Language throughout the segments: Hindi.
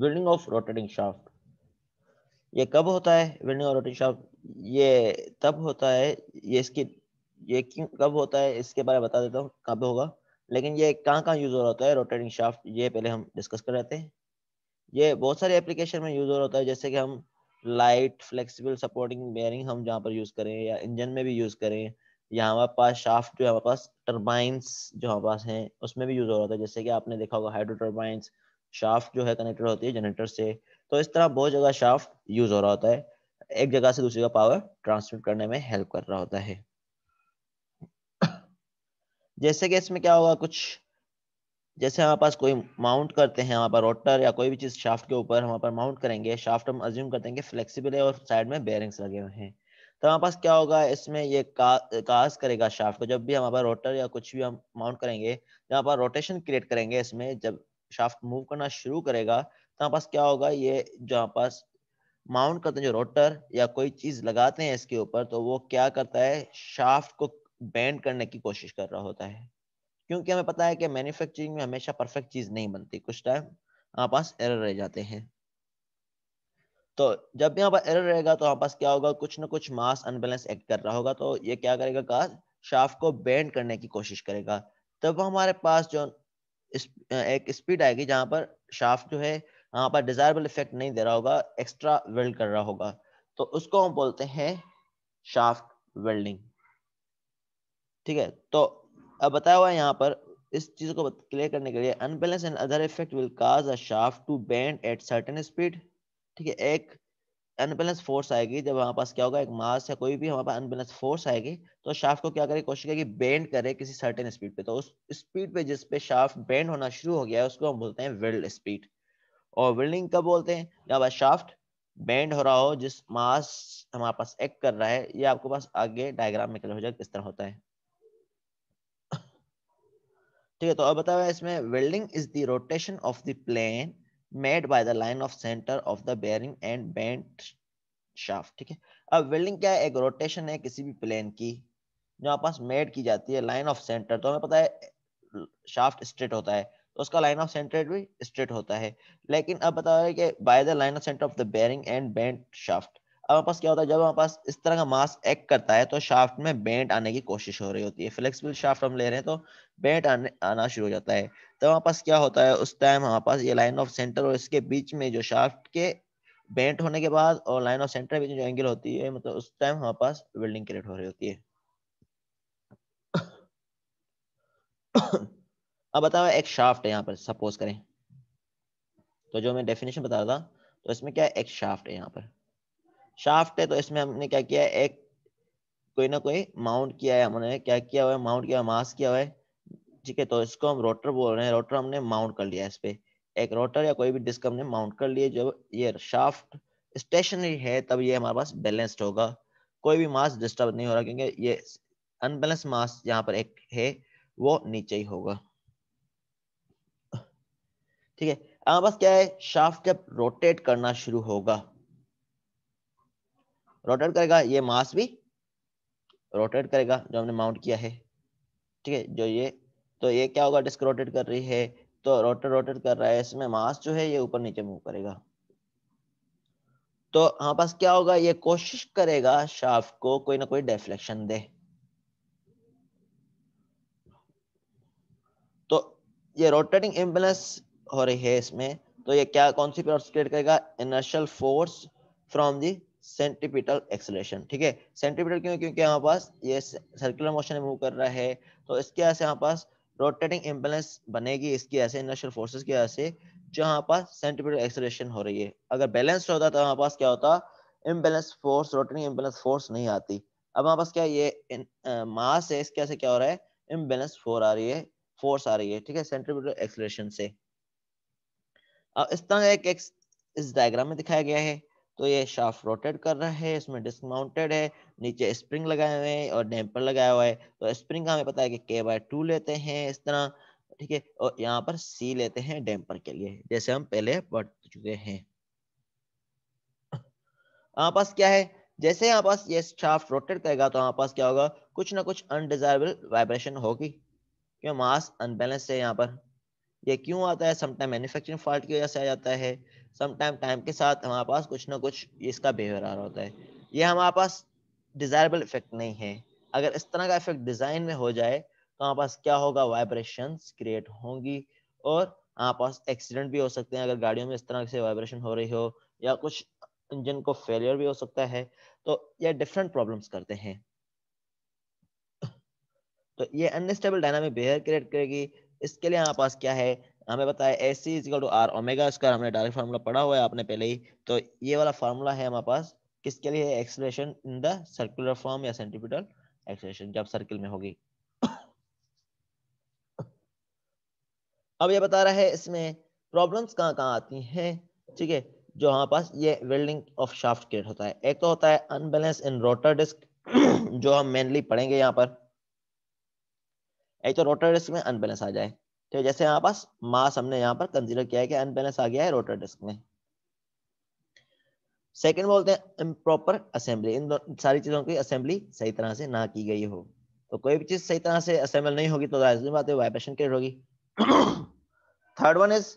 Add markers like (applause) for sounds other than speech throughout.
वेल्डिंग ऑफ रोटेटिंग शाफ्ट ये कब होता है वेल्डिंग ऑफ रोटेटिंग शाफ्ट ये तब होता है ये इसकी ये क्यों कब होता है इसके बारे में बता देता हूँ कब होगा लेकिन ये कहाँ कहाँ यूज़ हो रहा होता है रोटेटिंग शाफ्ट ये पहले हम डिस्कस कर रहे थे ये बहुत सारे एप्लीकेशन में यूज़ हो रहा होता है जैसे कि हम लाइट फ्लेक्सिबल सपोर्टिंग बेयरिंग हम जहाँ पर यूज़ करें या इंजन में भी यूज़ करें या हमारे पास शाफ्ट जो हमारे पास टर्बाइंस जो हमारे पास हैं उसमें भी यूज़ हो रहा होता है जैसे कि आपने देखा होगा हाइड्रो टर्बाइंस शाफ्ट जो है कनेक्टेड होती है जनरेटर से तो इस तरह बहुत जगह शाफ्ट यूज हो रहा होता है एक जगह से दूसरी जगह पावर ट्रांसमिट करने में हेल्प कर रहा होता है जैसे कि इसमें क्या होगा कुछ जैसे हमारे पास कोई माउंट करते हैं वहां पर रोटर या कोई भी चीज़ शाफ्ट के ऊपर हम पर माउंट करेंगे शाफ्ट हम अज्यूम करते हैं कि फ्लेक्सिबल है और साइड में बेयरिंग्स लगे हुए हैं तो हमारे पास क्या होगा इसमें ये का, काज करेगा शाफ्ट को जब भी हमारे पास रोटर या कुछ भी हम माउंट करेंगे जहाँ पर रोटेशन क्रिएट करेंगे इसमें जब शाफ्ट मूव करना शुरू करेगा तो पास क्या होगा ये जो हमारे पास माउंट करते हैं जो रोटर या कोई चीज लगाते हैं इसके ऊपर तो वो क्या करता है शाफ्ट को बेंड करने की कोशिश कर रहा होता है क्योंकि हमें पता है कि मैन्युफैक्चरिंग में हमेशा परफेक्ट चीज नहीं बनती कुछ टाइम हमारे पास एरर रह जाते हैं तो जब यहाँ पर एरर रहेगा तो हमारे पास क्या होगा कुछ ना कुछ मास अनबैलेंस एक्ट कर रहा होगा तो ये क्या करेगा कार शाफ्ट को बेंड करने की कोशिश करेगा तब हमारे पास जो एक स्पीड आएगी जहां पर शाफ्ट जो है वहां पर डिजायरेबल इफेक्ट नहीं दे रहा होगा एक्स्ट्रा वेल्ड कर रहा होगा तो उसको हम बोलते हैं शाफ्ट वेल्डिंग ठीक है तो अब बताया हुआ है यहाँ पर इस चीज को क्लियर करने के लिए unbalance and other effect will cause a shaft to bend at certain speed ठीक है एक अनबैलेंस फोर्स आएगी जब हमारे पास क्या होगा एक मास या कोई भी हमारे पास अनबैलेंस फोर्स आएगी तो शाफ्ट को क्या करेगी कोशिश करेगी बेंड करे किसी सर्टेन स्पीड पे तो उस स्पीड पे जिस पे शाफ्ट बेंड होना शुरू हो गया है उसको हम बोलते हैं विल्ड स्पीड और विल्डिंग कब बोलते हैं जब शाफ्ट बेंड हो रहा हो जिस मास हमारे पास एक्ट कर रहा है ये आपको पास आगे डायग्राम में क्लियर हो जाएगा किस तरह होता है (laughs) ठीक है तो अब बताया इसमें whirling is the rotation of the plane made by the line of centre of the bearing and bent shaft ठीक है अब वेल्डिंग क्या है एक रोटेशन है किसी भी प्लेन की जो हमारे पास मेड की जाती है लाइन ऑफ सेंटर तो हमें पता है शाफ्ट स्ट्रेट होता है तो उसका लाइन ऑफ सेंटर भी स्ट्रेट होता है लेकिन अब बता रहे कि by the line of centre of the bearing and bent shaft अब हमारे पास क्या होता है जब हमारे पास इस तरह का मास एक्ट करता है तो शाफ्ट में बेंट आने की कोशिश हो रही होती है फ्लेक्सिबल शाफ्ट हम ले रहे हैं तो बेंट आने आना शुरू हो जाता है तो हमारे पास क्या होता है उस टाइम हमारे पास ये लाइन ऑफ सेंटर और इसके बीच में जो शाफ्ट के बेंट होने के बाद और लाइन ऑफ सेंटर बीच में जो एंगल होती है मतलब उस टाइम हमारे पास वेल्डिंग क्रिएट हो रही होती है (coughs) अब बताओ एक शाफ्ट है यहाँ पर सपोज करें तो जो मैं डेफिनेशन बता रहा था तो इसमें क्या है एक शाफ्ट है यहाँ पर शाफ्ट है तो इसमें हमने क्या किया है एक कोई ना कोई माउंट किया है हमने क्या किया हुआ है माउंट किया मास किया हुआ है ठीक है तो इसको हम रोटर बोल रहे हैं रोटर हमने माउंट कर लिया इस पे एक रोटर या कोई भी डिस्क हमने माउंट कर लिए जब ये शाफ्ट स्टेशनरी है तब ये हमारे पास बैलेंस्ड होगा कोई भी मास डिस्टर्ब नहीं हो रहा क्योंकि ये अनबैलेंस मास यहाँ पर एक है वो नीचे ही होगा ठीक है हमारे पास क्या है शाफ्ट जब रोटेट करना शुरू होगा रोटेट करेगा ये मास भी रोटेट करेगा जो हमने माउंट किया है ठीक है जो ये तो ये क्या होगा डिस्क रोटेट कर रही है तो रोटेट रोटेट कर रहा है इसमें मास जो है ये ऊपर नीचे मूव करेगा तो हमारे पास क्या होगा ये कोशिश करेगा शाफ को कोई ना कोई डेफ्लेक्शन दे तो ये रोटेटिंग एम्बुलेंस हो रही है इसमें तो ये क्या कौन सी फोर्स क्रिएट करेगा inertial force from the centripetal acceleration ठीक है सेंट्रीपिटल क्यों क्योंकि यहाँ पास ये सर्कुलर मोशन में मूव कर रहा है तो इसके यहाँ पास रोटेटिंग इम्बेलेंस बनेगी इसकी ऐसे इनर्शियल फोर्सेस की वजह से पास सेंट्रीफ्यूगल एक्सेलरेशन हो रही है अगर बैलेंस होता तो वहां पास क्या होता imbalance force rotating imbalance force नहीं आती अब वहां पास क्या ये मास है इसके ऐसे क्या हो रहा है इम्बेलेंस फोर आ रही है फोर्स आ रही है ठीक है सेंट्रीफ्यूगल एक्सेलरेशन से अब इस तरह एक, एक इस डायग्राम में दिखाया गया है तो ये शाफ रोटेट कर रहा है इसमें डिस्क माउंटेड है नीचे स्प्रिंग लगाए हुए हैं और डैम्पर लगाया हुआ है तो स्प्रिंग का हमें पता है कि के बाय टू लेते हैं इस तरह ठीक है और यहाँ पर सी लेते हैं डैम्पर के लिए जैसे हम पहले पढ़ चुके हैं यहाँ पास क्या है जैसे यहाँ पास ये शाफ रोटेट करेगा तो यहाँ पास क्या होगा कुछ ना कुछ अनडिजायरेबल वाइब्रेशन होगी क्यों मास अनबैलेंस है यहाँ पर ये क्यों आता है समटाइम मैन्युफैक्चरिंग फॉल्ट की वजह से आ जाता है समटाइम टाइम के साथ हमारे पास कुछ ना कुछ इसका बिहेवियर आ रहा होता है ये हमारे पास डिजायरेबल इफेक्ट नहीं है अगर इस तरह का इफेक्ट डिज़ाइन में हो जाए तो हमारे पास क्या होगा वाइब्रेशन क्रिएट होंगी और हमारे पास एक्सीडेंट भी हो सकते हैं अगर गाड़ियों में इस तरह से वाइब्रेशन हो रही हो या कुछ इंजन को फेलियर भी हो सकता है तो ये डिफरेंट प्रॉब्लम्स करते हैं तो ये अनस्टेबल डायनामिक बिहेवियर क्रिएट करेगी इसके लिए हमारे पास क्या है हमें पता है S C equal to R omega square हमने डायरेक्ट फार्मूला पढ़ा हुआ है आपने पहले ही तो ये वाला फार्मूला है हमारे पास किसके लिए acceleration in the circular form या सेंट्रीपिटल एक्सलेशन जब सर्किल में होगी अब ये बता रहा है इसमें प्रॉब्लम्स कहाँ कहाँ आती हैं ठीक है ठीके? जो हमारे पास ये वेल्डिंग ऑफ शाफ्ट क्रिएट होता है एक तो होता है अनबैलेंस इन रोटर डिस्क जो हम मेनली पढ़ेंगे यहाँ पर एच और रोटर डिस्क में अनबैलेंस आ जाए तो जैसे यहाँ पास मास हमने यहाँ पर कंसिडर किया है कि अनबैलेंस आ गया है रोटर डिस्क में सेकेंड बोलते हैं इम्प्रॉपर असेंबली इन सारी चीजों की असेंबली सही तरह से ना की गई हो तो कोई भी चीज सही तरह से असेंबल नहीं होगी तो बात है वाइब्रेशन क्रिएट होगी third one is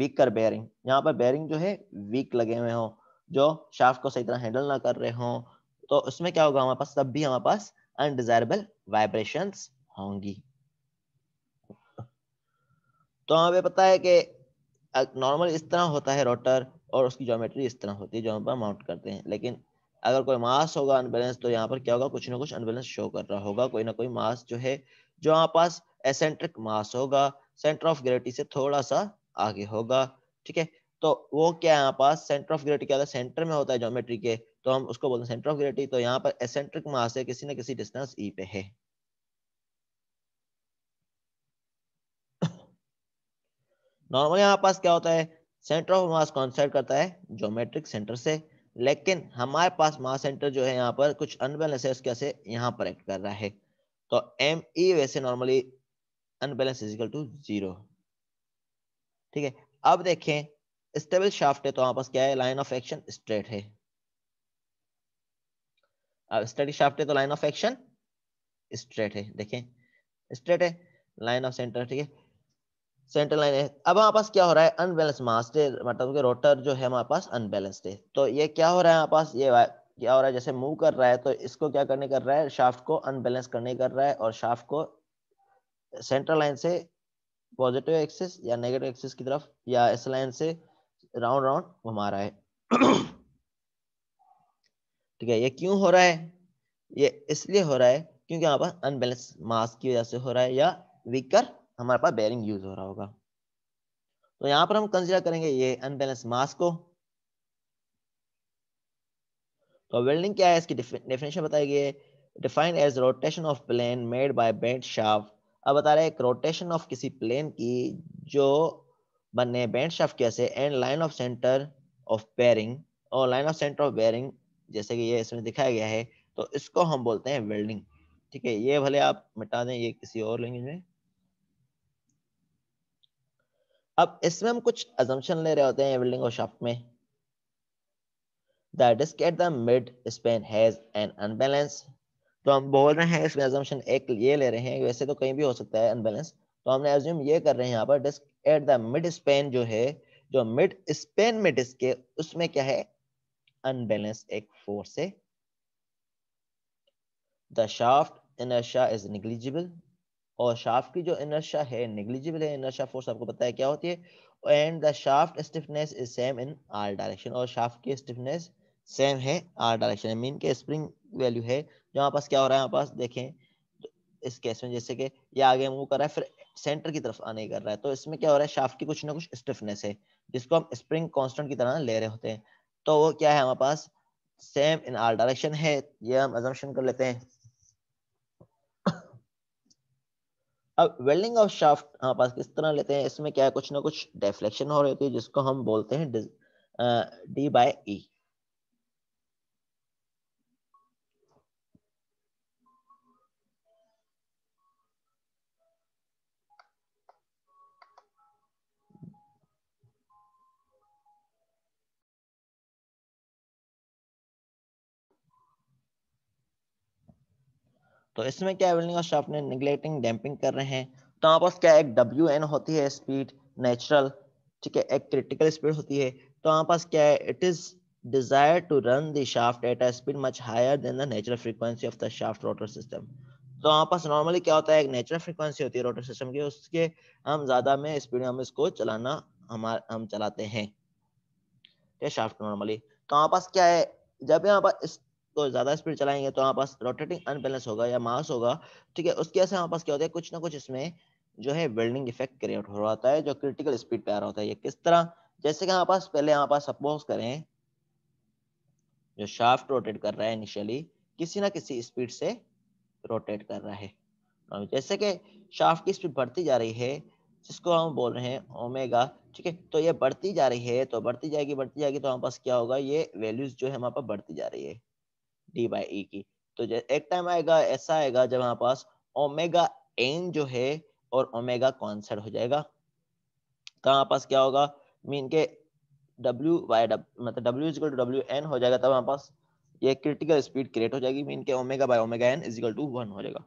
weaker bearing यहाँ पर बेयरिंग जो है वीक लगे हुए हो जो शाफ्ट को सही तरह हैंडल ना कर रहे हो तो उसमें क्या होगा हमारे पास तब भी हमारे पास अनडिजायरेबल वाइब्रेशन होंगी तो हमें पता है कि नॉर्मल इस तरह होता है रोटर और उसकी ज्योमेट्री इस तरह होती है जो हम पर माउंट करते हैं लेकिन अगर कोई मास होगा अनबैलेंस तो यहाँ पर क्या होगा कुछ ना कुछ अनबैलेंस शो कर रहा होगा कोई ना कोई मास जो है जो हमारे पास एसेंट्रिक मास होगा सेंटर ऑफ ग्रेविटी से थोड़ा सा आगे होगा ठीक है तो वो क्या है यहाँ पास सेंटर ऑफ ग्रेविटी क्या होता है सेंटर में होता है ज्योमेट्री के तो हम उसको बोलते हैं सेंटर ऑफ ग्रेविटी तो यहाँ पर एसेंट्रिक मास है किसी ना किसी डिस्टेंस ई e पे है नॉर्मल हमारे पास क्या होता है सेंटर ऑफ मास कॉन्सेप्ट करता है जोमेट्रिक सेंटर से लेकिन हमारे पास मास सेंटर जो है यहाँ पर कुछ अनबैलेंस है उसके से यहाँ पर एक्ट कर रहा है तो एम ई वैसे normally unbalance equal to zero ठीक है अब देखें स्टेबल शाफ्ट है तो वहां पास क्या है लाइन ऑफ एक्शन स्ट्रेट है अब स्टडी शाफ्ट है तो लाइन ऑफ एक्शन स्ट्रेट है देखें स्ट्रेट है लाइन ऑफ सेंटर ठीक है सेंटर लाइन है अब हमारे पास क्या हो रहा है अनबैलेंस मास मतलब कि रोटर जो है हमारे पास अनबैलेंस्ड है तो ये क्या हो रहा है हमारे पास ये क्या हो रहा है जैसे मूव कर रहा है तो इसको क्या करने कर रहा है शाफ्ट को अनबैलेंस करने कर रहा है और शाफ्ट को सेंटर लाइन से पॉजिटिव एक्सिस या नेगेटिव एक्सिस की तरफ या इस लाइन से राउंड राउंड घुमा रहा है (clears throat) ठीक है ये क्यों हो रहा है ये इसलिए हो रहा है क्योंकि यहाँ पर अनबैलेंस मास की वजह से हो रहा है या वीकर हमारे पास बैरिंग यूज हो रहा होगा तो यहां पर हम कंसिडर करेंगे ये अनबैलेंस मास को तो वेल्डिंग क्या है इसकी डेफिनेशन बताई गई है defined as rotation of plane made by bent shaft अब बता रहे हैं रोटेशन ऑफ किसी प्लेन की जो बने बेंट शाफ्ट कैसे and line of centre of bearing और line of centre of bearing जैसे कि ये इसमें दिखाया गया है तो इसको हम बोलते हैं वेल्डिंग ठीक है ये भले आप मिटा दें ये किसी और लैंग्वेज में अब इसमें हम कुछ अजम्पशन ले रहे होते हैं बिल्डिंग और शॉप में The disc at the mid span has an unbalance. तो हम बोल रहे हैं इसमें assumption एक ये ले रहे हैं वैसे तो कहीं भी हो सकता है unbalance. तो हमने assume ये कर रहे हैं यहाँ पर disc at the mid span जो है जो mid span में disc के उसमें क्या है unbalance एक force है The shaft inertia is negligible और शाफ्ट की जो इनर्शिया है नेग्लिजिबल है इनर्शिया फोर्स आपको पता है क्या होती है and the shaft stiffness is same in R direction और शाफ्ट की स्टिफनेस सेम है आर डायरेक्शन मीन के स्प्रिंग वैल्यू है जो हमारे पास क्या हो रहा है हमारे पास देखें इस केस में जैसे कि ये आगे मूव कर रहा है फिर सेंटर की तरफ आने कर रहा है तो इसमें क्या हो रहा है शाफ्ट की कुछ ना कुछ स्टिफनेस है जिसको हम स्प्रिंग कांस्टेंट की तरह ले रहे होते हैं तो वो क्या है हमारे पास सेम इन आर डायरेक्शन है ये हम अजम्पशन कर लेते हैं अब वेल्डिंग ऑफ शाफ्ट हमारे पास किस तरह लेते हैं इसमें क्या है कुछ ना कुछ डेफ्लेक्शन हो रही होती है जिसको हम बोलते हैं डी बाय ई तो इसमें क्या वेल्डिंग और शार्पनर निगलेक्टिंग डैम्पिंग कर रहे हैं तो हमारे पास क्या एक डब्ल्यू एन होती है स्पीड नेचुरल ठीक है एक क्रिटिकल स्पीड होती है तो हमारे पास क्या है it is desire to run the shaft at a speed much higher than the natural frequency of the shaft rotor system तो हमारे पास नॉर्मली क्या होता है एक नेचुरल फ्रीक्वेंसी होती है रोटर सिस्टम की उसके हम ज्यादा में स्पीड हम इसको चलाना हमार हम चलाते हैं ठीक है शाफ्ट नॉर्मली तो हमारे पास क्या है जब यहाँ पास तो ज़्यादा स्पीड चलाएंगे तो हमारे पास रोटेटिंग अनबैलेंस होगा या मास होगा ठीक है उसकी वजह से हमारे पास क्या होता है कुछ ना कुछ इसमें जो है वेल्डिंग इफेक्ट क्रिएट हो रहा है जो क्रिटिकल स्पीड पे आ रहा होता है ये किस तरह जैसे कि हमारे पास पहले हमारे पास सपोज करें जो शाफ्ट रोटेट कर रहा है इनिशियली किसी ना किसी स्पीड से रोटेट कर रहा है जैसे कि शाफ्ट की स्पीड बढ़ती जा रही है जिसको हम बोल रहे हैं ओमेगा ठीक है तो ये बढ़ती जा रही है तो बढ़ती जाएगी बढ़ती जाएगी तो हमारे पास क्या होगा ये वैल्यूज जो है हमारे पास बढ़ती जा रही है डी बाई ई की तो एक टाइम आएगा ऐसा आएगा जब हमारे पास ओमेगा एन जो है और ओमेगा कॉन्सर्ट हो जाएगा तो हमारे पास क्या होगा मीन के डब्ल्यू बाई मतलब W equal to W N हो जाएगा तब हमारे पास ये क्रिटिकल स्पीड क्रिएट हो जाएगी मीन के omega by omega N equal to one हो जाएगा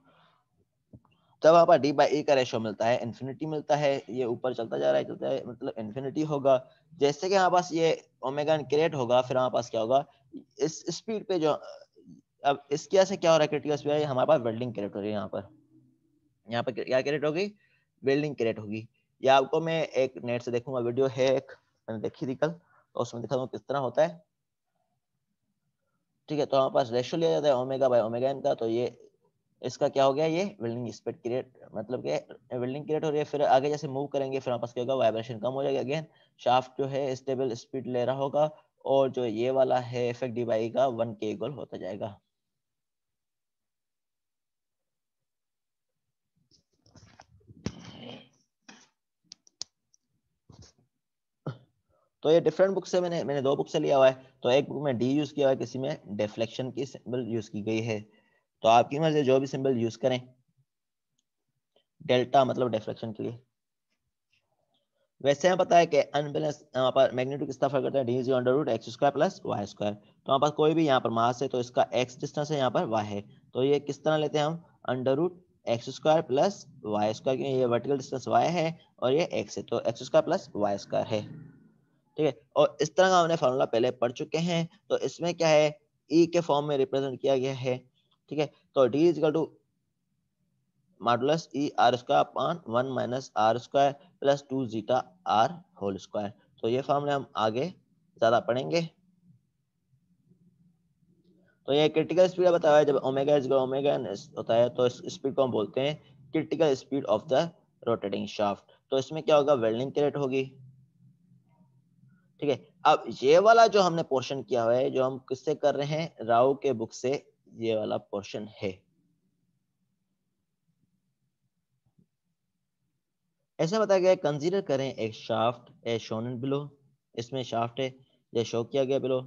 तब वहाँ पर डी बाई ए का रेशो मिलता है इन्फिनिटी मिलता है ये ऊपर चलता जा रहा है चलता है मतलब इन्फिनिटी होगा जैसे कि हमारे पास ये ओमेगा क्रिएट होगा फिर हमारे पास क्या होगा इस स्पीड पे जो अब इसके वजह से क्या हो रहा है क्रिटिकल स्पीयर हमारे पास वेल्डिंग कैरेट हो रही है यहाँ पर यहाँ पर क्या कैरेट होगी वेल्डिंग कैरेट होगी या आपको मैं एक नेट से देखूंगा वीडियो है एक मैंने देखी थी कल तो उसमें दिखा दूँ किस तरह होता है ठीक है तो हमारे पास रेशो लिया जाता है ओमेगा बाय ओमेगा एन का तो ये इसका क्या हो गया ये वेल्डिंग स्पीड क्रिएट मतलब कि वेल्डिंग क्रिएट हो रही है फिर आगे जैसे मूव करेंगे फिर हमारे पास क्या होगा वाइब्रेशन कम हो जाएगा अगेन शाफ्ट जो है स्टेबल स्पीड ले रहा होगा और जो ये वाला है इफेक्ट डी e का वन के इक्वल होता जाएगा तो ये डिफरेंट बुक से मैंने मैंने दो बुक से लिया हुआ है तो एक बुक में डी यूज़ किया हुआ है किसी में डिफ्लेक्शन की सिंबल यूज़ की गई है तो आपकी मर्जी जो भी सिंबल यूज़ करें डेल्टा मतलब डिफ्लेक्शन के लिए वैसे हमें पता है कि अनबैलेंस यहाँ पर मैग्नेटिक किस तरह फर्क करते हैं D is under root X square plus Y square तो हमारे पास कोई भी यहाँ पर मास है तो इसका एक्स डिस्टेंस है यहाँ पर वाई है तो ये किस तरह लेते हैं हम under root X square plus Y square क्योंकि ये वर्टिकल डिस्टेंस वाई है और ये एक्स है तो X square plus Y square है ठीक है और इस तरह का हमने फॉर्मूला पहले पढ़ चुके हैं तो इसमें क्या है ई e के फॉर्म में रिप्रेजेंट किया गया है ठीक है तो D is to modulus E R square upon one minus R square plus two zeta R whole square तो ये फॉर्मूले हम आगे ज़्यादा पढ़ेंगे तो ये क्रिटिकल स्पीड बताया है जब ओमेगा इज ओमेगा होता है तो इस स्पीड को हम बोलते हैं critical speed of the rotating shaft तो इसमें क्या होगा वेल्डिंग की रेट होगी ठीक है अब ये वाला जो हमने पोर्शन किया हुआ है जो हम किससे कर रहे हैं राव के बुक से ये वाला पोर्शन है ऐसा बताया गया कंसीडर करें एक शाफ्ट ए शोन बिलो इसमें शाफ्ट है यह शो किया गया below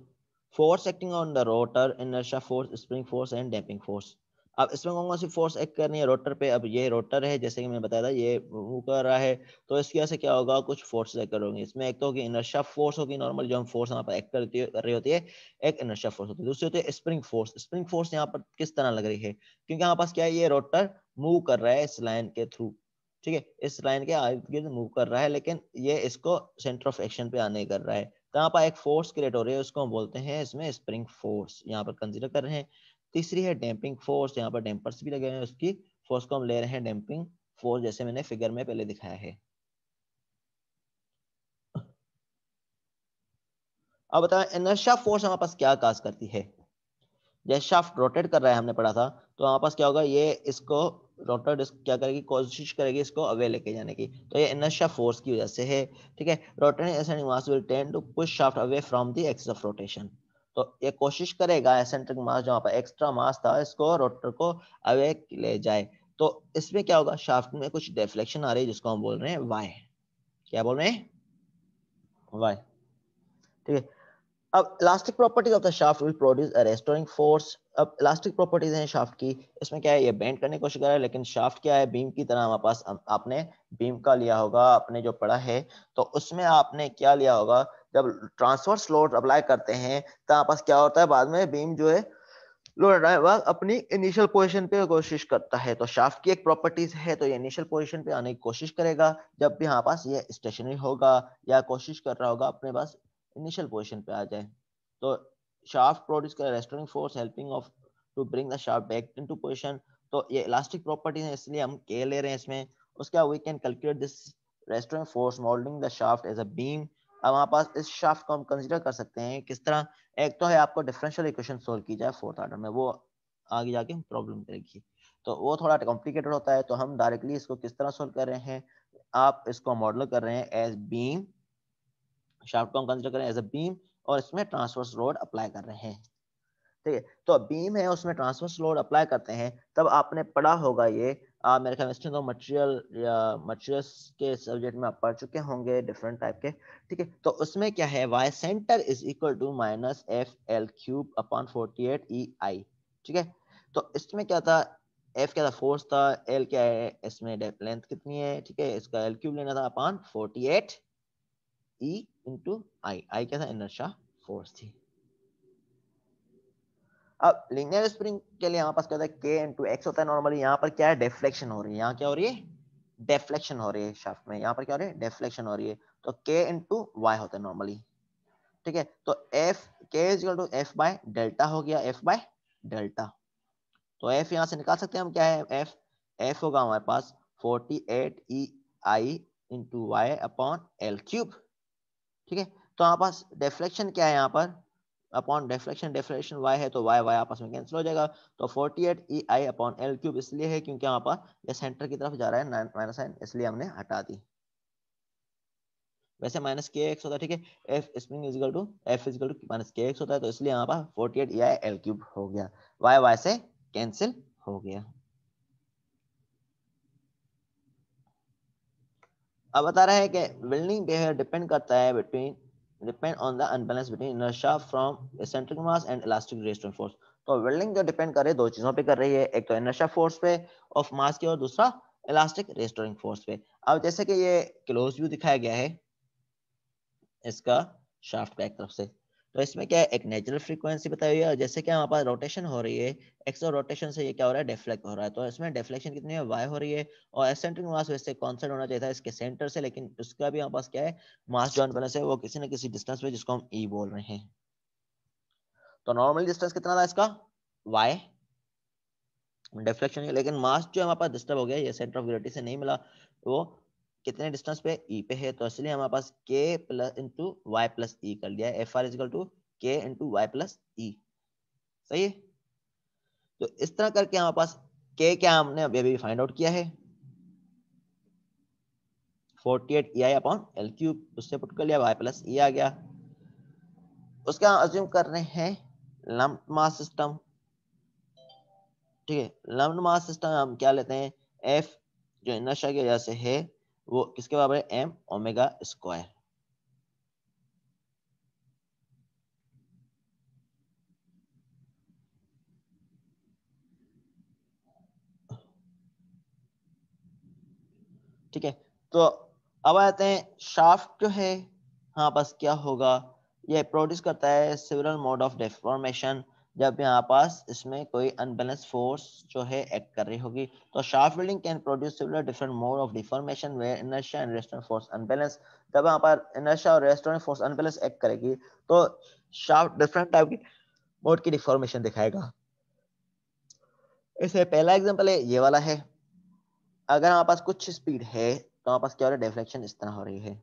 force acting on the rotor inertia force spring force and damping force अब इसमें कौन कौन सी फोर्स एक्ट करनी है रोटर पे अब ये रोटर है जैसे कि मैंने बताया था ये मूव कर रहा है तो इसकी वजह से क्या होगा कुछ फोर्स एक्ट करेंगे इसमें एक तो होगी इनर्शा फोर्स होगी नॉर्मल जो हम फोर्स यहाँ पर एक्ट करती कर रही होती है एक इनर्शा फोर्स होती है दूसरी होती है स्प्रिंग फोर्स स्प्रिंग फोर्स यहाँ पर किस तरह लग रही है क्योंकि यहाँ पास क्या है ये रोटर मूव कर रहा है इस लाइन के थ्रू ठीक है इस लाइन के गिर्द मूव कर रहा है लेकिन ये इसको सेंटर ऑफ एक्शन पे आने कर रहा है तो यहाँ पर एक फोर्स क्रिएट हो रही है उसको हम बोलते हैं इसमें स्प्रिंग फोर्स यहाँ पर कंसिडर कर रहे हैं तीसरी है डैम्पिंग फोर्स यहाँ पर डैम्पर्स भी लगे हुए हैं उसकी फोर्स को हम ले रहे हैं डैम्पिंग फोर्स जैसे मैंने फिगर में पहले दिखाया है अब बताएं इनर्शिया फोर्स हमारे पास क्या काज करती है जैसे शाफ्ट रोटेट कर रहा है हमने पढ़ा था तो हमारे पास क्या होगा ये इसको रोटर क्या करेगी कोशिश करेगी इसको अवे लेके जाने की तो ये इनर्शिया फोर्स की वजह से है ठीक है rotating eccentric mass will tend to push shaft away from the axis of rotation तो ये कोशिश करेगा एसेंट्रिक मास जहाँ पर एक्स्ट्रा मास था इसको रोटर को अवे ले जाए तो इसमें क्या होगा शाफ्ट में कुछ डेफ्लेक्शन आ रही है जिसको हम बोल रहे हैं वाई क्या बोल रहे हैं वाई ठीक है अब elastic properties of the shaft will produce a restoring force अब इलास्टिक प्रॉपर्टीज हैं शाफ्ट की इसमें क्या है ये बेंड करने की कोशिश कर रहा है लेकिन शाफ्ट क्या है बीम की तरह हमारे पास आपने बीम का लिया होगा आपने जो पढ़ा है तो उसमें आपने क्या लिया होगा जब ट्रांसवर्स लोड अप्लाई करते हैं तो आपस क्या होता है बाद में बीम जो है लोड अपनी इनिशियल पोजीशन पे कोशिश करता है तो शाफ्ट की एक प्रॉपर्टीज है तो ये इनिशियल पोजीशन पे आने की कोशिश करेगा जब भी यहाँ पास ये स्टेशनरी होगा या कोशिश कर रहा होगा अपने पास इनिशियल पोजीशन पे आ जाए तो शाफ्ट प्रोड्यूस कर restoring force helping off to bring the shaft back into position तो ये इलास्टिक प्रॉपर्टीज है इसलिए हम के ले रहे हैं इसमें उसके बाद we can calculate this restoring force modelling the shaft as a beam अब हमारे पास इस शाफ्ट को हम कंसिडर कर सकते हैं किस तरह एक तो है आपको डिफरेंशियल इक्वेशन सोल्व की जाए फोर्थ ऑर्डर में वो आगे जाके हम प्रॉब्लम करेगी तो वो थोड़ा कॉम्प्लिकेटेड होता है तो हम डायरेक्टली इसको किस तरह सोल्व कर रहे हैं आप इसको मॉडल कर रहे हैं एज बीम शाफ्ट को हम कंसिडर कर रहे हैं एज अ बीम और इसमें ट्रांसवर्स रोड अप्लाई कर रहे हैं ठीक है तो बीम है उसमें ट्रांसवर्स लोड अप्लाई करते हैं तब आपने पढ़ा होगा ये आप मेरे ख्याल में तो मटेरियल मटेरियल्स के सब्जेक्ट में आप पढ़ चुके होंगे डिफरेंट टाइप के ठीक है तो उसमें क्या है Y centre is equal to minus F L cube upon forty eight E I ठीक है तो इसमें क्या था एफ क्या था फोर्स था एल क्या है इसमें लेंथ कितनी है ठीक है इसका एल क्यूब लेना था upon forty eight E into I I क्या था इनर्शा फोर्स थी अब लिनियर स्प्रिंग के लिए यहाँ पास क्या होता है के इंटू एक्स होता है नॉर्मली यहाँ पर क्या है डेफ्लेक्शन हो रही है यहाँ क्या हो रही है डेफ्लेक्शन हो रही है शाफ्ट में यहाँ पर क्या हो रही है डेफ्लेक्शन हो रही है तो के इंटू वाई होता है नॉर्मली ठीक है तो एफ के equal to F by delta हो गया एफ बाय डेल्टा तो एफ यहाँ से निकाल सकते हैं हम क्या है एफ एफ होगा हमारे पास forty eight E I into Y upon L cube ठीक है तो हमारे पास डेफ्लेक्शन क्या है यहाँ पर अपॉन डेफ्लेक्शन डेफिनेशन y है तो y y आपस में कैंसिल हो जाएगा तो 48 eight E I upon L cube इसलिए है क्योंकि यहाँ पर यह सेंटर की तरफ जा रहा है माइनस साइन इसलिए हमने हटा दी वैसे माइनस के एक्स होता है ठीक है F spring equal to F equal to minus K X होता है तो इसलिए यहाँ पर forty eight E I L cube हो गया वाई वाई से कैंसिल हो गया अब बता रहा है कि बिल्डिंग बिहेवियर डिपेंड करता है between depend on the unbalance between inertia from eccentric mass and elastic resistance force तो वेल्डिंग जो डिपेंड कर रही है दो चीजों पे कर रही है एक तो इनर्शिया फोर्स पे ऑफ मास की और दूसरा इलास्टिक रेस्टोरिंग फोर्स पे अब जैसे कि ये क्लोज व्यू दिखाया गया है इसका शाफ्ट का एक तरफ से तो इसमें क्या है एक नेचुरल फ्रीक्वेंसी बताई हुई है और जैसे कि हमारे पास रोटेशन हो रही है एक्सो रोटेशन से ये क्या हो रहा है डिफ्लेक्ट हो रहा है तो इसमें डिफ्लेक्शन कितनी है वाई हो रही है और एसेंट्रिक मास वैसे कॉन्सेंट होना चाहिए था इसके सेंटर से लेकिन उसका भी हमारे पास क्या है मास जॉइन बनने से वो किसी न किसी डिस्टेंस पे जिसको हम ई e बोल रहे हैं तो नॉर्मल डिस्टेंस कितना था इसका वाई डिफ्लेक्शन लेकिन मास जो हमारे पास डिस्टर्ब हो गया ये सेंटर ऑफ ग्रेविटी से नहीं मिला वो कितने डिस्टेंस पे ई e पे है तो इसलिए हमारे पास K plus into Y plus E कर लिया F R equal to K into Y plus E सही है तो इस तरह करके हमारे पास के क्या हमने अभी अभी फाइंड आउट किया है 48 E I upon L cube उससे पुट कर लिया वाई प्लस ई आ गया उसके हम अज्यूम कर रहे हैं लम्प मास सिस्टम ठीक है लम्प मास सिस्टम हम क्या लेते हैं एफ जो इनर्शिया की वजह से है वो किसके बराबर है एम ओमेगा स्क्वायर ठीक है तो अब आते हैं शाफ्ट जो है हाँ बस क्या होगा ये प्रोड्यूस करता है सिवरल मोड ऑफ डेफॉर्मेशन जब यहाँ पास इसमें कोई अनबैलेंस फोर्स जो है एक्ट कर रही होगी तो शार्प whirling can produce different mode of deformation where inertia and restoring force unbalance जब यहाँ पर इनर्शिया और रेस्टोरेंट फोर्स अनबैलेंस एक्ट करेगी तो शार्प डिफरेंट टाइप की मोड की डिफॉर्मेशन दिखाएगा इसे पहला एग्जाम्पल है ये वाला है अगर हमारे पास कुछ स्पीड है तो हमारे पास क्या हो रहा है डिफ्लेक्शन इस तरह हो रही है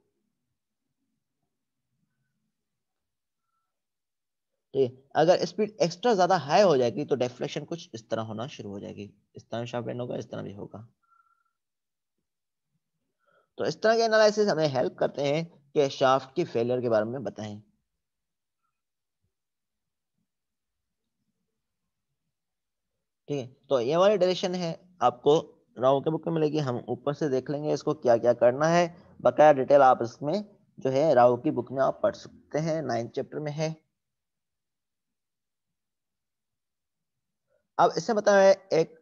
अगर स्पीड एक्स्ट्रा ज़्यादा हाई हो जाएगी तो डेफ्लेक्शन कुछ इस तरह होना शुरू हो जाएगी इस तरह शार्प एंड होगा इस तरह भी होगा तो इस तरह के एनालिसिस हमें हेल्प करते हैं कि शाफ्ट की फेलियर के बारे में बताएं ठीक है तो ये वाली डायरेक्शन है आपको राव के बुक में मिलेगी हम ऊपर से देख लेंगे इसको क्या क्या करना है बकाया डिटेल आप इसमें जो है राहु की बुक में आप पढ़ सकते हैं नाइन्थ चैप्टर में है अब इससे बताया है एक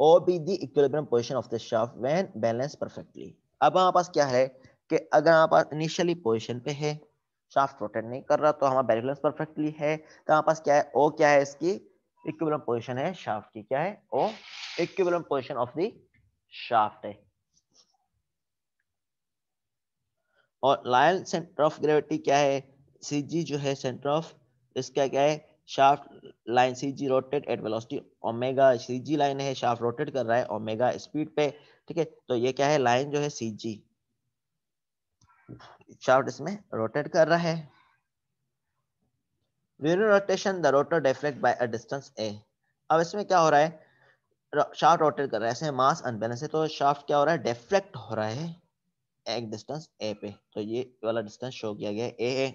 O B the equilibrium position of the shaft when balance perfectly अब हमारे पास क्या है कि अगर हमारे पास इनिशियली पोजिशन पे है शाफ्ट रोटेट नहीं कर रहा तो हमारा बैलेंस परफेक्टली है तो हमारे पास क्या है ओ क्या है इसकी इक्विलिब्रियम पोजिशन है शाफ्ट की क्या है O equilibrium position of the shaft है और लायल सेंटर ऑफ ग्रेविटी क्या है सी जो है सेंटर ऑफ इसका क्या है shaft line C G rotate at velocity omega C G line है शाफ्ट रोटेट कर रहा है ओमेगा स्पीड पे ठीक है तो ये क्या है लाइन जो है सी जी शाफ्ट इसमें रोटेट कर रहा है during rotation the rotor deflect by a distance A अब इसमें क्या हो रहा है शाफ्ट रोटेट कर रहा है ऐसे मास अनबैलेंस है तो शाफ्ट क्या हो रहा है डिफ्लेक्ट हो रहा है एक डिस्टेंस ए पे तो ये वाला डिस्टेंस शो किया गया ए है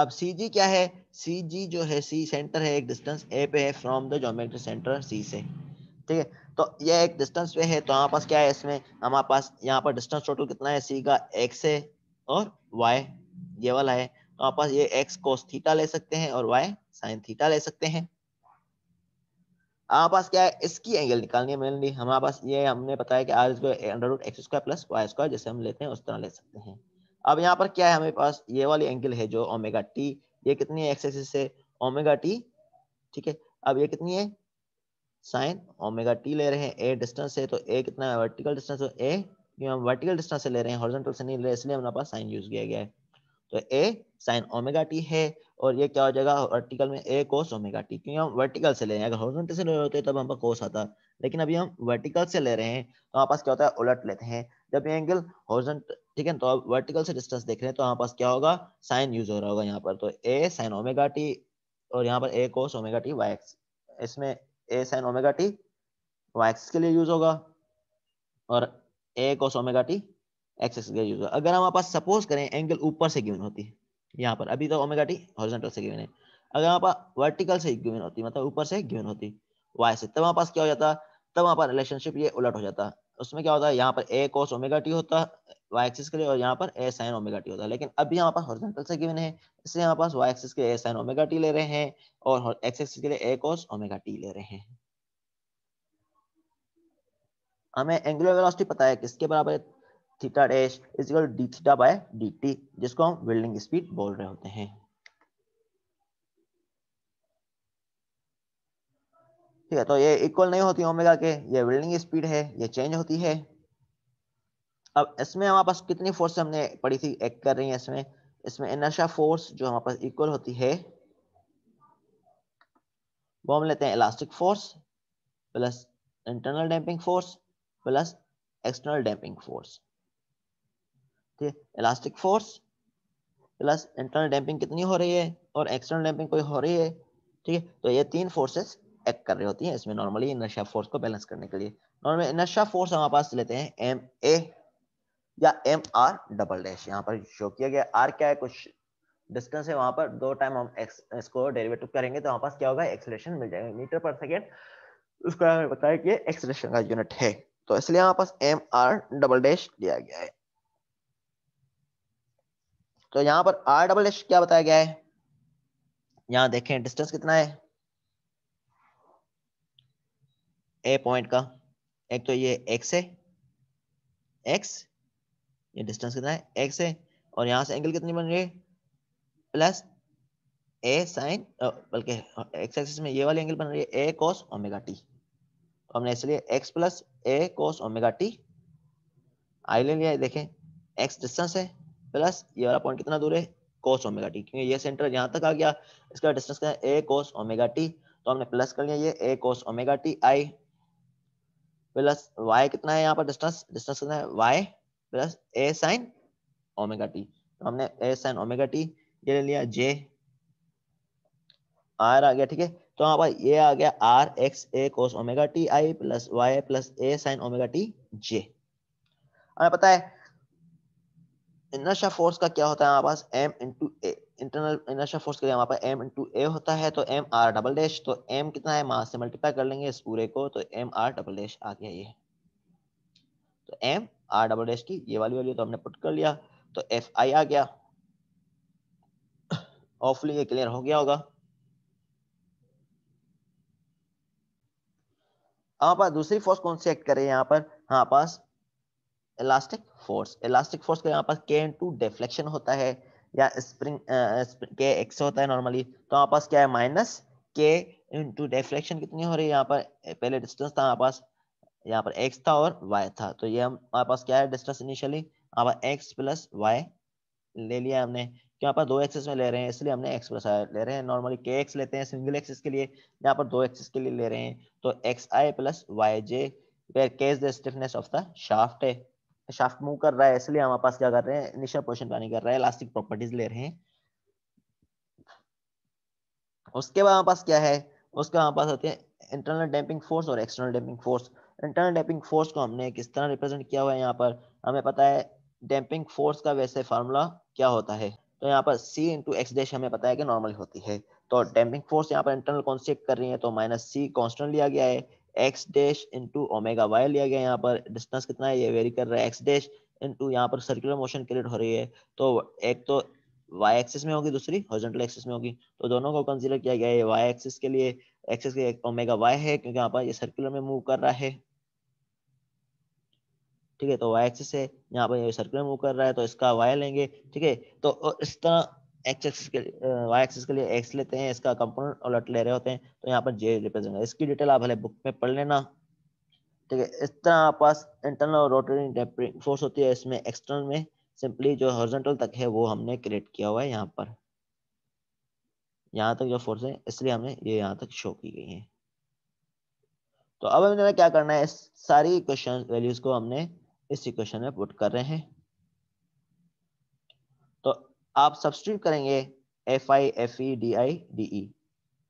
अब सी जी क्या है सी जी जो है सी सेंटर है एक डिस्टेंस ए पे है from the geometry centre C से ठीक है तो यह एक डिस्टेंस पे है तो हमारे पास क्या है इसमें हमारे पास यहाँ पर डिस्टेंस टोटल कितना है सी का एक्स है और वाई ये वाला है तो हमारे पास ये एक्स कोस थीटा ले सकते हैं और वाई साइन थीटा ले सकते हैं हमारे पास क्या है इसकी एंगल निकालनी है मेनली हमारे पास ये हमने बताया कि आर इसको under root X square plus Y square जैसे हम लेते हैं उस तरह ले सकते हैं अब यहाँ पर क्या है हमारे पास ये वाली एंगल है जो ओमेगा टी ये कितनी है एक्सेसिस से ओमेगा टी ठीक है अब ये कितनी है साइन ओमेगा टी ले रहे हैं ए डिस्टेंस से तो ए कितना है वर्टिकल डिस्टेंस तो ए क्यों हम वर्टिकल डिस्टेंस से ले रहे हैं हॉरिजॉन्टल से नहीं ले रहे इसलिए हमारे पास साइन यूज किया गया है तो ए साइन ओमेगा टी है और ये क्या हो जाएगा वर्टिकल में ए कोस ओमेगा टी क्योंकि हम वर्टिकल से ले रहे हैं अगर हॉरिजॉन्टल से ले रहे होते तब हम कोस आता लेकिन अभी हम वर्टिकल से ले रहे हैं तो हमारे पास क्या होता है उलट लेते हैं जब ये एंगल हॉरिजॉन्टल ठीक है तो अब वर्टिकल से डिस्टेंस देख रहे हैं तो हमारे पास क्या होगा साइन यूज हो रहा होगा यहाँ पर तो ए साइन ओमेगा टी और यहाँ पर A cos omega T Y X इसमें A sine omega T Y X के लिए यूज होगा और A cos omega T X X के लिए यूज होगा अगर हमारे पास सपोज करें एंगल ऊपर से गिवन होती है यहाँ पर अभी तो ओमेगा टी हॉरिजॉन्टल से गिवन है अगर हमारे पास वर्टिकल से गिवन होती मतलब ऊपर से गिवन होती वाई से तब हमारे पास क्या हो जाता तब वहाँ पर रिलेशनशिप ये उलट हो जाता उसमें क्या होता है यहाँ पर ए कोस ओमेगा टी होता y एक्सिस के लिए और यहाँ पर a sin omega t होता है लेकिन अभी यहाँ पर हॉरिजॉन्टल से गिवन है इसलिए यहाँ पास y एक्सिस के लिए a sin omega t ले रहे हैं और x एक्सिस के लिए a cos omega t ले रहे हैं हमें एंगुलर वेलोसिटी पता है किसके बराबर है theta dash is equal D theta by D T जिसको हम वेल्डिंग स्पीड बोल रहे होते हैं ठीक है तो ये इक्वल नहीं होती ओमेगा के ये वेल्डिंग स्पीड है ये चेंज होती है अब इसमें हमारे पास कितनी फोर्स हमने पढ़ी थी एक्ट कर रही है इसमें इसमें इनर्शा फोर्स जो हमारे पास इक्वल होती है वो हम लेते हैं elastic force plus internal damping force plus external damping force elastic force plus internal damping कितनी हो रही है और एक्सटर्नल डैम्पिंग कोई हो रही है ठीक है तो ये तीन फोर्सेस एक्ट कर रही होती हैं इसमें नॉर्मली इनर्शिया फोर्स को बैलेंस करने के लिए नॉर्मली इनर्शिया फोर्स हमारे पास लेते हैं एम ए या एम आर डबल डैश यहाँ पर शो किया गया आर क्या है कुछ डिस्टेंस है वहां पर दो टाइम हम एक्स इसको डेरिवेटिव करेंगे तो वहां पास क्या होगा एक्सलेशन मिल जाएगा मीटर पर सेकेंड उसको हमें बताया कि एक्सलेशन का यूनिट है तो इसलिए वहां पास एम आर डबल डैश दिया गया है तो यहाँ पर आर डबल डैश क्या बताया गया है यहाँ देखें डिस्टेंस कितना है ए पॉइंट का एक तो ये एक्स है एक्स ये डिस्टेंस कितना है एक्स है और यहाँ से एंगल कितनी बन रही है प्लस ए साइन बल्कि एक्स एक्सिस में ये वाली एंगल बन रही है ए कॉस ओमेगा टी तो हमने इसलिए X plus A cos omega T I ले लिया देखें एक्स डिस्टेंस है प्लस ये वाला पॉइंट कितना दूर है कोस ओमेगा टी क्योंकि ये सेंटर यहाँ तक आ गया इसका डिस्टेंस क्या है ए कोस ओमेगा टी तो हमने प्लस कर लिया ये A cos omega T I plus Y कितना है यहाँ पर डिस्टेंस डिस्टेंस कितना है Y plus A sine omega T तो हमने ए साइन ओमेगा टी ये ले लिया जे आर आ गया ठीक है तो यहाँ पर ये आ गया R X A cos omega T I plus Y plus A sine omega T J हमें पता है इनर्शिया फोर्स का क्या होता है हमारे पास M into A internal inertia force का हमारे पास एम इंटू ए होता है तो एम आर डबल डैश तो एम कितना है मास से मल्टीप्लाई कर लेंगे इस पूरे को तो एम आर डबल डैश आ गया ये तो एम आर डबल डैश की ये वाली वैल्यू तो हमने पुट कर लिया तो एफ आई आ गया ऑफली ये क्लियर हो गया होगा यहाँ पर दूसरी फोर्स कौन सी एक्ट करे यहाँ पर हाँ पास इलास्टिक फोर्स इलास्टिक फोर्स का यहाँ पास के टू डिफ्लेक्शन होता है या स्प्रिंग के एक्स होता है नॉर्मली तो यहाँ पास क्या है माइनस के इंटू डिफ्लेक्शन कितनी हो रही है यहाँ पर पहले डिस्टेंस था यहाँ पास यहाँ पर x था और y था तो ये हमारे पास क्या है डिस्टेंस इनिशियली एक्स पर x प्लस वाई ले लिया हमने क्यों यहाँ पर दो एक्सेस में ले रहे हैं इसलिए हमने x प्लस ले रहे हैं नॉर्मली के एक्स लेते हैं सिंगल एक्सेस के लिए यहाँ पर दो एक्सेस के लिए ले रहे हैं तो X I plus Y J where K the stiffness of the shaft है शाफ्ट मूव कर रहा है इसलिए हमारे पास क्या कर रहे हैं इनिशियल पोजिशन पानी कर रहा है इलास्टिक प्रॉपर्टीज ले रहे हैं उसके बाद हमारे पास क्या है उसके हमारे पास होते हैं इंटरनल डैम्पिंग फोर्स और external damping force internal damping force को हमने किस तरह रिप्रेजेंट किया हुआ है यहाँ पर हमें पता है डैम्पिंग फोर्स का वैसे फार्मूला क्या होता है तो यहाँ पर सी इंटू एक्स डैश हमें पता है कि नॉर्मल होती है तो डैम्पिंग फोर्स यहाँ पर इंटरनल कॉन्सेप्ट कर रही है तो माइनस सी कॉन्स्टेंट लिया गया है X dash into omega Y लिया गया है यहाँ पर डिस्टेंस कितना है ये वेरी कर रहा है एक्स डैश इंटू यहाँ पर सर्कुलर मोशन क्रिएट हो रही है तो एक तो वाई एक्सिस में होगी दूसरी हॉरिजॉन्टल एक्सिस में होगी तो दोनों को कंसीडर किया गया है वाई एक्सिस के लिए एक्सेस के ओमेगा वाई है क्योंकि यहाँ पर ये सर्कुलर में मूव कर रहा है ठीक है तो वाई एक्सेस है यहाँ पर ये सर्कुलर मूव कर रहा है तो इसका वाई लेंगे ठीक है तो इस तरह एक्स के वाई एक्सेस के लिए एक्स लेते हैं इसका कंपोनेंट और लट ले रहे होते हैं तो यहाँ पर जे रिप्रेजेंट है इसकी डिटेल आप भले बुक में पढ़ लेना ठीक है इस तरह आप पास इंटरनल और रोटेटिंग फोर्स होती है इसमें एक्सटर्नल में सिंपली जो हॉर्जेंटल तक है वो हमने क्रिएट किया हुआ है यहाँ पर यहाँ तक जो फोर्स है इसलिए हमने ये यहाँ तक शो की गई है तो अब हमने क्या करना है सारी इक्वेशन वैल्यूज को हमने इस इक्वेशन में पुट कर रहे हैं तो आप सब्सिट्यूट करेंगे F I F E D I D E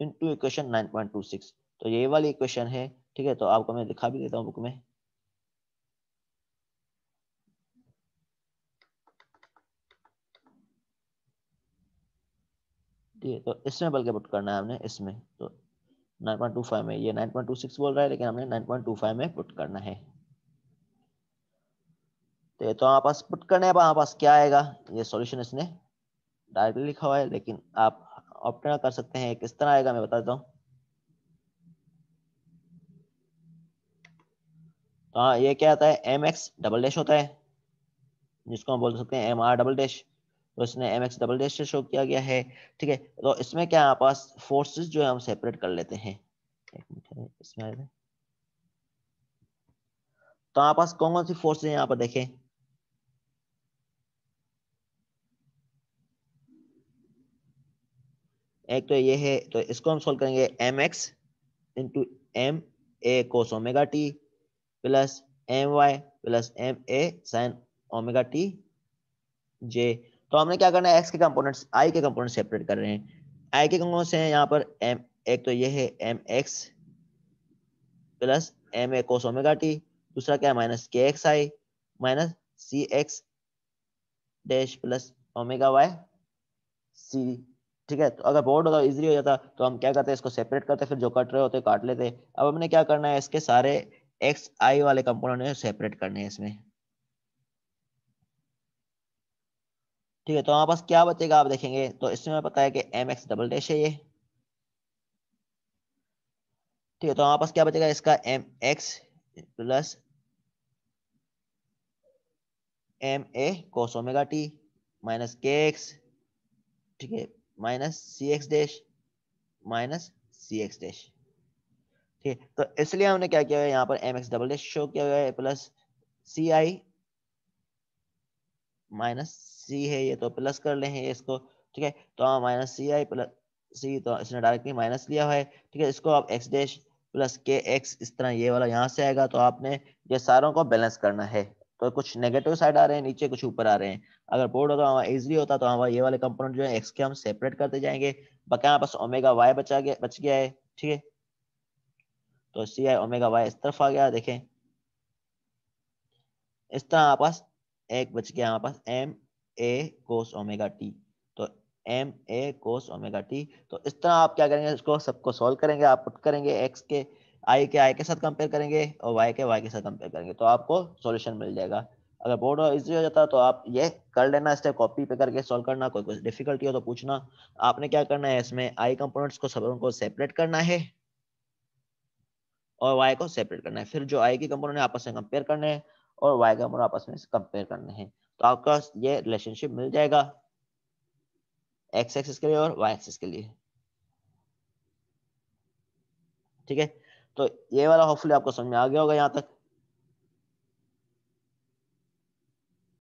into equation nine point two six तो ये वाली इक्वेशन है ठीक है तो आपको मैं दिखा भी देता हूँ बुक में ठीक है तो इसमें बल्कि पुट करना है हमने इसमें तो 9.25 में ये 9.26 बोल रहा है लेकिन हमने 9.25 में पुट करना है तो ये तो हमारे पास पुट करने पर हमारे पास क्या आएगा ये सॉल्यूशन इसने डायरेक्टली लिखा हुआ है लेकिन आप ऑप्टेना कर सकते हैं किस तरह आएगा मैं बता देता हूँ तो हाँ ये क्या आता है एम एक्स डबल डैश होता है जिसको हम बोल सकते हैं एम आर डबल डैश तो इसने एम एक्स डबल डैश से शो किया गया है ठीक है तो इसमें क्या हमारे पास फोर्सेस जो है हम सेपरेट कर लेते हैं इसमें तो आप पास कौन कौन सी फोर्सेज यहाँ पर देखें एक तो ये है तो इसको हम सोल्व करेंगे M X into M A cos omega T plus M Y plus M A sine omega T J तो हमने क्या करना है एक्स के कंपोनेंट्स आई के कंपोनेंट सेपरेट कर रहे हैं आई के कंपोनेंट्स हैं यहाँ पर एम एक तो ये है M X plus M A cos omega T दूसरा क्या है minus K X I minus C X dash plus omega Y C ठीक है तो अगर बोर्ड होता इजीली हो जाता तो हम क्या करते हैं इसको सेपरेट करते फिर जो कट रहे होते काट लेते अब हमने क्या करना है इसके सारे एक्स आई वाले कंपोनेंट सेपरेट करने हैं इसमें ठीक है तो हमारे पास क्या बचेगा आप देखेंगे तो इसमें हमें पता है कि एम एक्स डबल डैश है ये ठीक है तो हमारे पास क्या बचेगा इसका M X plus M A cos omega T minus K X ठीक है minus C X dash minus C X dash ठीक है तो इसलिए हमने क्या किया है यहाँ पर M X double dash show किया हुआ है प्लस सी आई माइनस सी है ये तो प्लस कर ले लेंगे इसको ठीक है तो माइनस सी आई प्लस सी तो इसने डायरेक्टली माइनस लिया हुआ है ठीक है इसको आप X dash plus K X इस तरह ये वाला यहाँ से आएगा तो आपने ये सारों को बैलेंस करना है तो कुछ नेगेटिव साइड आ रहे हैं नीचे कुछ ऊपर आ रहे हैं अगर बोर्ड होता हमारा इजिली होता तो हमारा ये वाले कंपोनेंट जो है एक्स के हम सेपरेट करते जाएंगे बाकी हमारे पास ओमेगा वाई बचा गया बच गया है ठीक है तो सी आई ओमेगा वाई इस तरफ आ गया देखें इस तरह हमारे एक बच गया हमारे पास M A cos omega T तो M A cos omega T तो इस तरह आप क्या करेंगे इसको सबको सॉल्व करेंगे आप पुट करेंगे एक्स के आई के आई के साथ कंपेयर करेंगे और वाई के वाई के साथ कंपेयर करेंगे तो आपको सॉल्यूशन मिल जाएगा अगर बोर्ड और इजी हो जाता तो आप ये कर लेना स्टेप कॉपी पे करके सॉल्व करना कोई कुछ डिफिकल्टी हो तो पूछना आपने क्या करना है इसमें आई कंपोनेंट्स को सब को सेपरेट करना है और वाई को सेपरेट करना है फिर जो आई के कंपोनेंट है आपस में कंपेयर करने हैं और वाई का मोल आपस में कंपेयर करने हैं तो आपका ये रिलेशनशिप मिल जाएगा एक्स एक्सिस के लिए और वाई एक्सिस के लिए ठीक है तो ये वाला होपफुली आपको समझ में आ गया होगा यहाँ तक